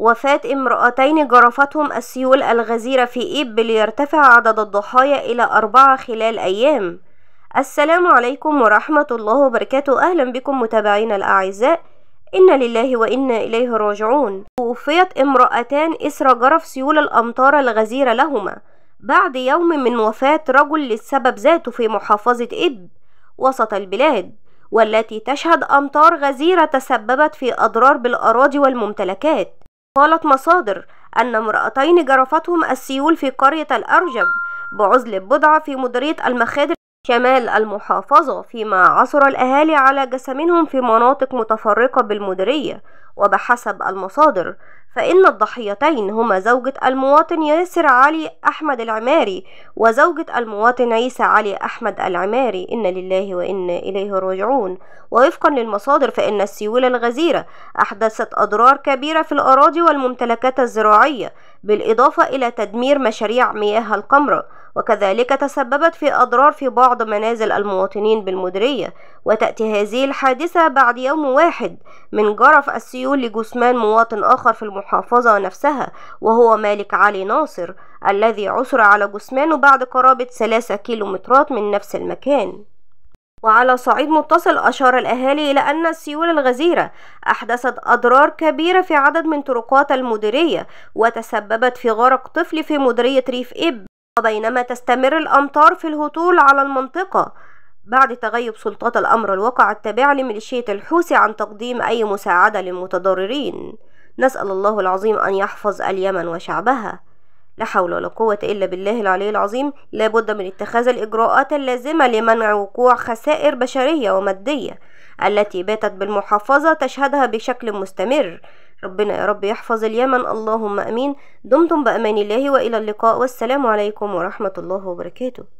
وفاة امرأتين جرفتهم السيول الغزيرة في إب ليرتفع عدد الضحايا إلى أربعة خلال أيام السلام عليكم ورحمة الله وبركاته أهلا بكم متابعينا الأعزاء إن لله وإنا إليه راجعون توفيت امرأتان إسر جرف سيول الأمطار الغزيرة لهما بعد يوم من وفاة رجل للسبب ذاته في محافظة إب وسط البلاد والتي تشهد أمطار غزيرة تسببت في أضرار بالأراضي والممتلكات قالت مصادر أن امرأتين جرفتهم السيول في قرية الأرجب بعزل بضعة في مديرية المخادر شمال المحافظة فيما عثر الأهالي على جسمهم في مناطق متفرقة بالمديرية وبحسب المصادر فإن الضحيتين هما زوجة المواطن ياسر علي أحمد العماري وزوجة المواطن عيسى علي أحمد العماري إن لله وإنا إليه راجعون ووفقا للمصادر فإن السيولة الغزيرة أحدثت أضرار كبيرة في الأراضي والممتلكات الزراعية بالإضافة إلى تدمير مشاريع مياه القمر وكذلك تسببت في أضرار في بعض منازل المواطنين بالمديرية وتأتي هذه الحادثة بعد يوم واحد من جرف السيول لجثمان مواطن آخر في المحافظة نفسها وهو مالك علي ناصر الذي عثر على جثمانه بعد قرابة ثلاثة كيلومترات من نفس المكان وعلى صعيد متصل أشار الأهالي إلى أن السيول الغزيرة أحدثت أضرار كبيرة في عدد من طرقات المديرية وتسببت في غرق طفل في مديرية ريف إب وبينما تستمر الأمطار في الهطول على المنطقة بعد تغيب سلطات الأمر الواقع التابعة لميليشية الحوثي عن تقديم أي مساعدة للمتضررين نسأل الله العظيم أن يحفظ اليمن وشعبها لا حول ولا قوة إلا بالله العلي العظيم لابد من اتخاذ الإجراءات اللازمة لمنع وقوع خسائر بشرية ومادية التي باتت بالمحافظة تشهدها بشكل مستمر ربنا يا رب يحفظ اليمن اللهم أمين دمتم بأمان الله وإلى اللقاء والسلام عليكم ورحمة الله وبركاته